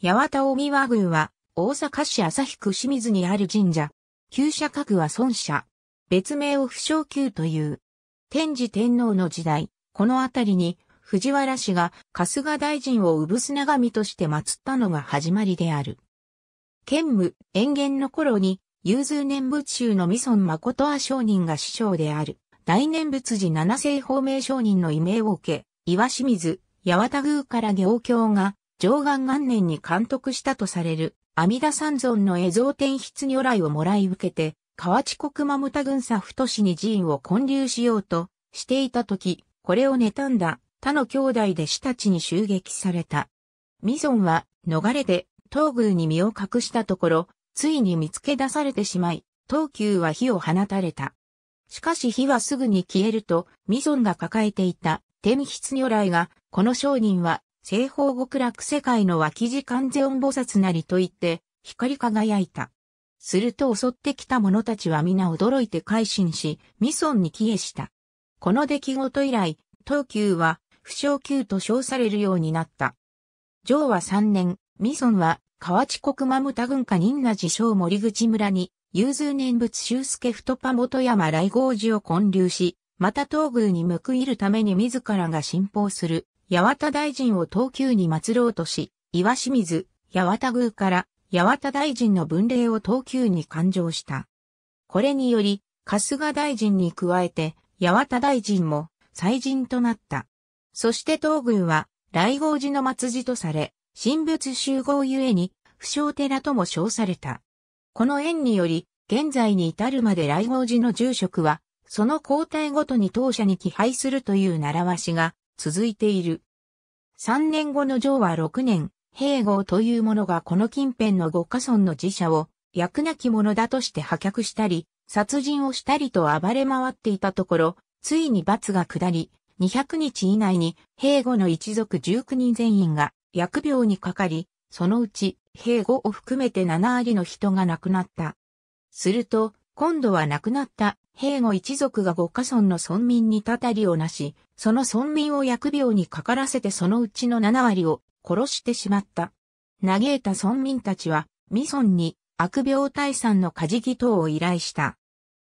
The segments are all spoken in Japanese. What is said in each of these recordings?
八幡近江和宮は、大阪市旭区清水にある神社。旧社格は孫社。別名を不祥宮という。天智天皇の時代、この辺りに、藤原氏が春日大臣を産長身として祀ったのが始まりである。建武、延元の頃に、有数念仏宗の未尊誠は商人が師匠である。大念仏寺七世方名商人の異名を受け、岩清水、八幡宮から行教が上岸元年に監督したとされる、阿弥陀三尊の絵像天筆如来をもらい受けて、河内国間牟田郡佐太市に寺院を建立しようとしていた時、これを妬んだ他の兄弟弟子たちに襲撃された。未尊は逃れて東宮に身を隠したところ、ついに見つけ出されてしまい、東宮は火を放たれた。しかし火はすぐに消えると、ミソンが抱えていた天筆如来が、この商人は西方極楽世界の脇地観世音菩薩なりと言って、光り輝いた。すると襲ってきた者たちは皆驚いて改心し、未尊に帰依した。この出来事以来、東急は、不祥急と称されるようになった。昭和3年、未尊は、河内国間牟田軍家仁和寺小森口村に、融通念仏修介太パ元山来合寺を建立し、また東宮に報いるために自らが信奉する八幡大臣を東急に祀ろうとし、岩清水、八幡宮から八幡大臣の分霊を東急に勘定した。これにより、春日大臣に加えて、八幡大臣も祭神となった。そして東宮は、来合寺の末寺とされ、神仏集合ゆえに、不祥寺とも称された。この縁により、現在に至るまで来合寺の住職は、その交代ごとに当社に寄配するという習わしが続いている。三年後の上は六年、兵合というものがこの近辺の五家村の寺社を、役なき者だとして破却したり、殺人をしたりと暴れ回っていたところ、ついに罰が下り、200日以内に、兵後の一族19人全員が、薬病にかかり、そのうち、兵後を含めて7割の人が亡くなった。すると、今度は亡くなった兵庫一族が五家村の村民にたたりをなし、その村民を疫病にかからせてそのうちの7割を殺してしまった。嘆いた村民たちは、ミソンに悪病退散のカジキ等を依頼した。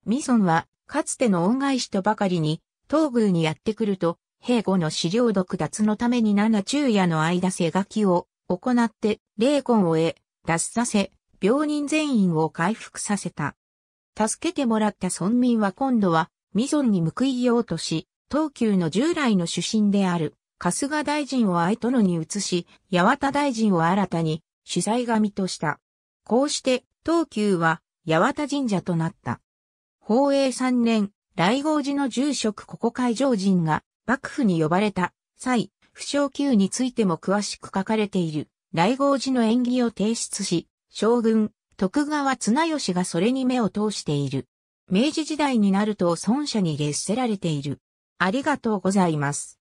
ミソンは、かつての恩返しとばかりに、東宮にやってくると、兵庫の資料毒奪のために七昼夜の間背書きを行って、霊魂を得、脱させ、病人全員を回復させた。助けてもらった村民は今度は、未存に報いようとし、東急の従来の主審である、春日大臣を愛殿に移し、八幡大臣を新たに、主催神とした。こうして、東急は、八幡神社となった。宝永3年、来号寺の住職ここ会場人が、幕府に呼ばれた、際、不祥級についても詳しく書かれている、来号寺の演技を提出し、将軍、徳川綱吉がそれに目を通している。明治時代になると孫者に列せられている。ありがとうございます。